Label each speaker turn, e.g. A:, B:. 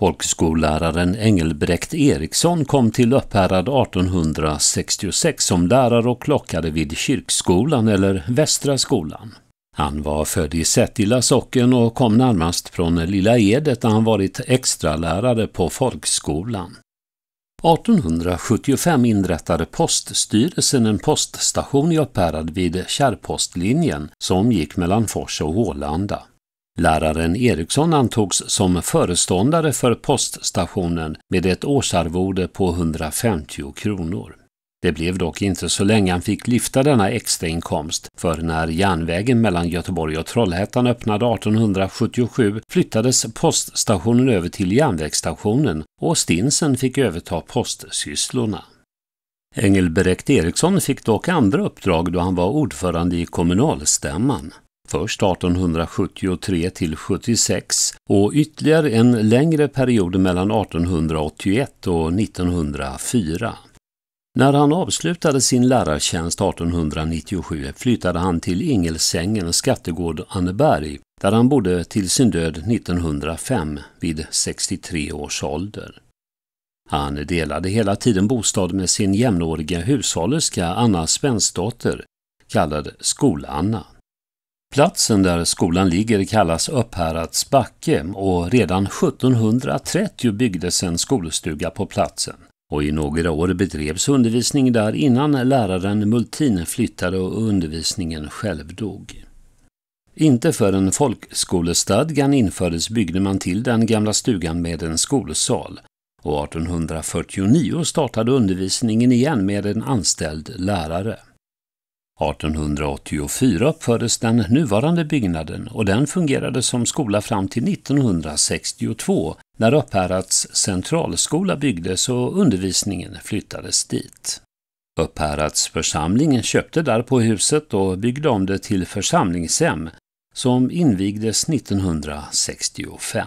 A: Folkskolläraren Engelbrekt Eriksson kom till Upphärad 1866 som lärare och klockade vid kyrkskolan eller Västra skolan. Han var född i Sättila socken och kom närmast från Lilla Edet där han varit extralärare på folkskolan. 1875 inrättade poststyrelsen en poststation i Upphärad vid kärrpostlinjen som gick mellan Fors och Ålanda. Läraren Eriksson antogs som föreståndare för poststationen med ett årsarvode på 150 kronor. Det blev dock inte så länge han fick lyfta denna extrainkomst, för när järnvägen mellan Göteborg och Trollhättan öppnade 1877 flyttades poststationen över till järnvägsstationen och Stinsen fick överta postsysslorna. Engelbrekt Eriksson fick dock andra uppdrag då han var ordförande i kommunalstämman först 1873 till 76 och ytterligare en längre period mellan 1881 och 1904. När han avslutade sin lärartjänst 1897 flyttade han till Ingelsängen, Skattegård, Anneberg, där han bodde till sin död 1905 vid 63 års ålder. Han delade hela tiden bostad med sin jämnåriga hushållerska Anna Svensdotter, kallad Skol-Anna. Platsen där skolan ligger kallas Upphärads backe och redan 1730 byggdes en skolstuga på platsen och i några år bedrevs undervisning där innan läraren Multin flyttade och undervisningen själv dog. Inte förrän folkskolestadgan infördes byggde man till den gamla stugan med en skolsal och 1849 startade undervisningen igen med en anställd lärare. 1884 uppfördes den nuvarande byggnaden och den fungerade som skola fram till 1962 när Upphärads centralskola byggdes och undervisningen flyttades dit. Upphärads församling köpte därpå huset och byggde om det till församlingshem som invigdes 1965.